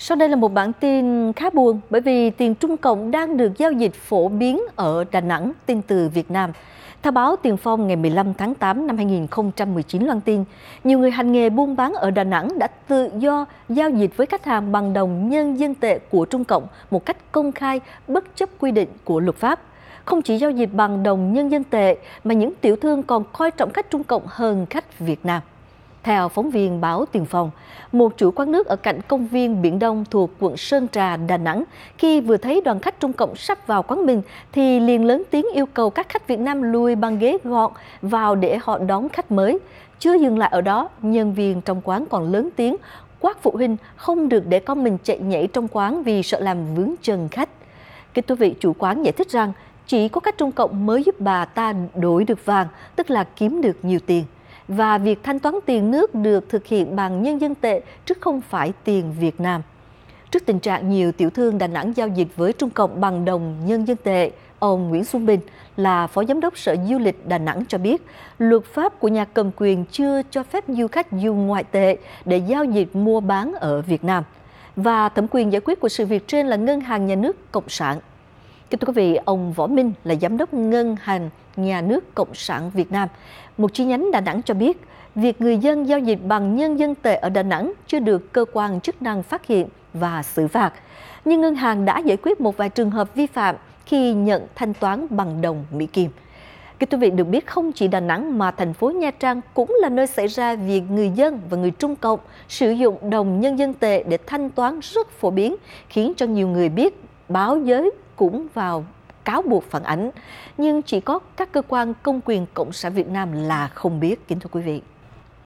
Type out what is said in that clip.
Sau đây là một bản tin khá buồn bởi vì tiền Trung Cộng đang được giao dịch phổ biến ở Đà Nẵng, tin từ Việt Nam. Theo báo Tiền Phong ngày 15 tháng 8 năm 2019 loan tin, nhiều người hành nghề buôn bán ở Đà Nẵng đã tự do giao dịch với khách hàng bằng đồng nhân dân tệ của Trung Cộng một cách công khai, bất chấp quy định của luật pháp. Không chỉ giao dịch bằng đồng nhân dân tệ mà những tiểu thương còn coi trọng khách Trung Cộng hơn khách Việt Nam. Theo phóng viên báo Tiền Phong, một chủ quán nước ở cạnh công viên Biển Đông thuộc quận Sơn Trà, Đà Nẵng, khi vừa thấy đoàn khách Trung Cộng sắp vào quán mình thì liền lớn tiếng yêu cầu các khách Việt Nam lùi băng ghế gọn vào để họ đón khách mới. Chưa dừng lại ở đó, nhân viên trong quán còn lớn tiếng quát phụ huynh không được để con mình chạy nhảy trong quán vì sợ làm vướng chân khách. Kính thưa vị, chủ quán giải thích rằng chỉ có các Trung Cộng mới giúp bà ta đổi được vàng, tức là kiếm được nhiều tiền và việc thanh toán tiền nước được thực hiện bằng nhân dân tệ chứ không phải tiền Việt Nam. Trước tình trạng nhiều tiểu thương Đà Nẵng giao dịch với Trung Cộng bằng đồng nhân dân tệ, ông Nguyễn Xuân Bình là Phó Giám đốc Sở Du lịch Đà Nẵng cho biết, luật pháp của nhà cầm quyền chưa cho phép du khách dùng ngoại tệ để giao dịch mua bán ở Việt Nam. Và thẩm quyền giải quyết của sự việc trên là Ngân hàng Nhà nước Cộng sản Kính thưa quý vị, ông Võ Minh là Giám đốc Ngân hàng Nhà nước Cộng sản Việt Nam. Một chi nhánh Đà Nẵng cho biết, việc người dân giao dịch bằng nhân dân tệ ở Đà Nẵng chưa được cơ quan chức năng phát hiện và xử phạt. Nhưng ngân hàng đã giải quyết một vài trường hợp vi phạm khi nhận thanh toán bằng đồng Mỹ Kim. Kính thưa vị được biết không chỉ Đà Nẵng mà thành phố Nha Trang cũng là nơi xảy ra việc người dân và người Trung Cộng sử dụng đồng nhân dân tệ để thanh toán rất phổ biến, khiến cho nhiều người biết báo giới cũng vào cáo buộc phản ánh nhưng chỉ có các cơ quan công quyền cộng sản Việt Nam là không biết kính thưa quý vị